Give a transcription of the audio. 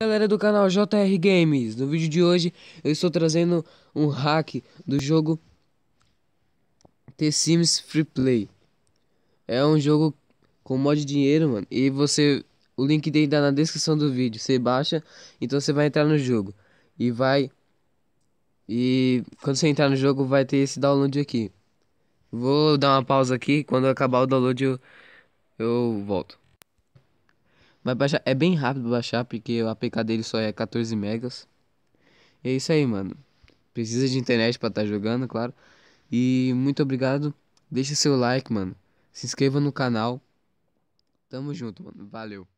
Galera do canal JR Games, no vídeo de hoje eu estou trazendo um hack do jogo The Sims Free Play. É um jogo com mod dinheiro, mano, e você, o link dele está na descrição do vídeo, você baixa, então você vai entrar no jogo e vai, e quando você entrar no jogo vai ter esse download aqui. Vou dar uma pausa aqui, quando acabar o download eu, eu volto. Vai baixar, é bem rápido baixar, porque o APK dele só é 14 megas. E é isso aí, mano. Precisa de internet para estar tá jogando, claro. E muito obrigado. Deixa seu like, mano. Se inscreva no canal. Tamo junto, mano. Valeu.